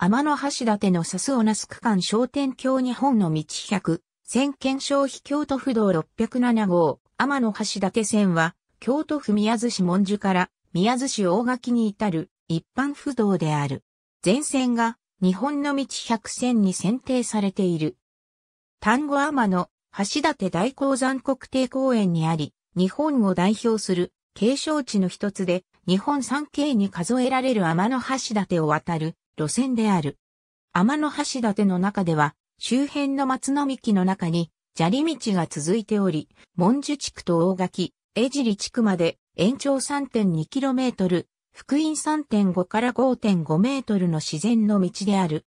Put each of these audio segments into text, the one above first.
天橋立の笹スオナ区間商店橋日本の道100、線検消費京都府道607号、天橋立線は、京都府宮津市文殊から宮津市大垣に至る一般府道である。全線が日本の道100線に選定されている。単語天の橋立大鉱山国定公園にあり、日本を代表する景勝地の一つで、日本三景に数えられる天橋立を渡る路線である。天の橋立の中では、周辺の松の幹の中に、砂利道が続いており、文殊地区と大垣、江尻地区まで延長 3.2km、福音3.5から5.5メートルの自然の道である。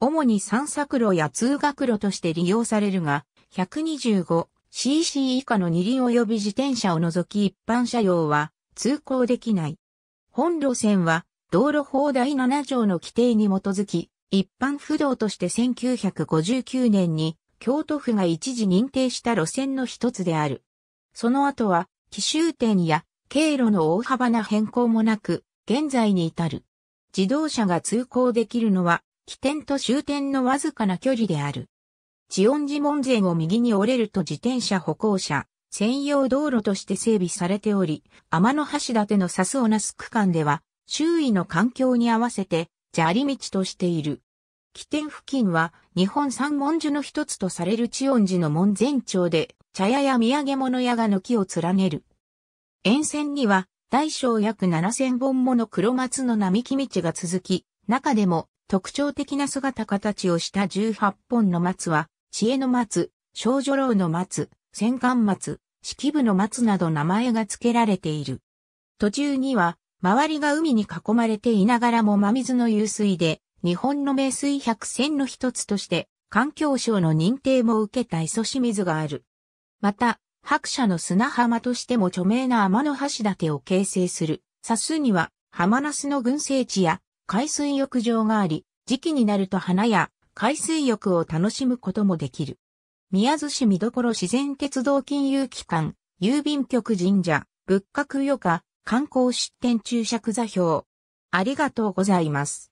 主に散策路や通学路として利用されるが、125cc 以下の二輪及び自転車を除き一般車両は通行できない。本路線は道路法第7条の規定に基づき、一般不動として1959年に京都府が一時認定した路線の一つである。その後は、奇襲点や経路の大幅な変更もなく、現在に至る。自動車が通行できるのは、起点と終点のわずかな距離である。地温寺門前を右に折れると自転車歩行者、専用道路として整備されており、天の橋立のサスをなす区間では、周囲の環境に合わせて砂利道としている。起点付近は日本三文樹の一つとされる地音寺の門前町で茶屋や土産物屋が軒を連ねる。沿線には大小約7000本もの黒松の並木道が続き、中でも特徴的な姿形をした18本の松は、知恵の松、少女楼の松、戦艦松、式部の松など名前が付けられている。途中には周りが海に囲まれていながらも真水の湧水で、日本の名水百選の一つとして、環境省の認定も受けた磯清水がある。また、白社の砂浜としても著名な天の橋立を形成する、砂州には、浜ナスの群生地や海水浴場があり、時期になると花や海水浴を楽しむこともできる。宮津市見どころ自然鉄道金融機関、郵便局神社、仏閣余暇、観光出店注釈座標。ありがとうございます。